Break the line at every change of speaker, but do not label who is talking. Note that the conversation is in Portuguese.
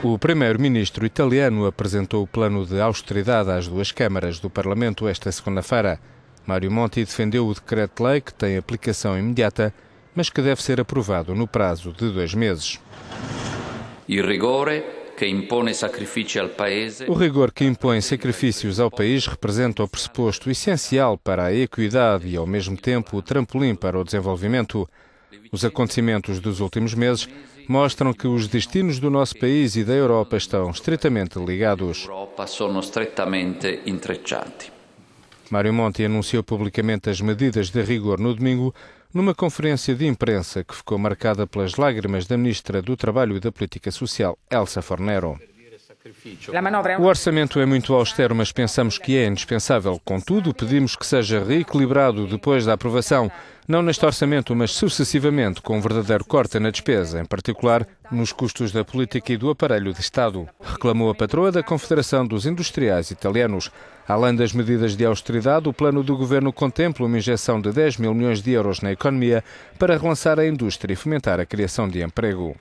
O primeiro-ministro italiano apresentou o plano de austeridade às duas câmaras do Parlamento esta segunda-feira. Mário Monti defendeu o decreto-lei que tem aplicação imediata, mas que deve ser aprovado no prazo de dois meses.
O rigor que
impõe sacrifícios ao país representa o pressuposto essencial para a equidade e, ao mesmo tempo, o trampolim para o desenvolvimento. Os acontecimentos dos últimos meses mostram que os destinos do nosso país e da Europa estão estreitamente ligados. Mário Monti anunciou publicamente as medidas de rigor no domingo, numa conferência de imprensa que ficou marcada pelas lágrimas da Ministra do Trabalho e da Política Social, Elsa Fornero. O orçamento é muito austero, mas pensamos que é indispensável. Contudo, pedimos que seja reequilibrado depois da aprovação não neste orçamento, mas sucessivamente, com um verdadeiro corte na despesa, em particular nos custos da política e do aparelho de Estado, reclamou a patroa da Confederação dos Industriais Italianos. Além das medidas de austeridade, o plano do governo contempla uma injeção de 10 mil milhões de euros na economia para relançar a indústria e fomentar a criação de emprego.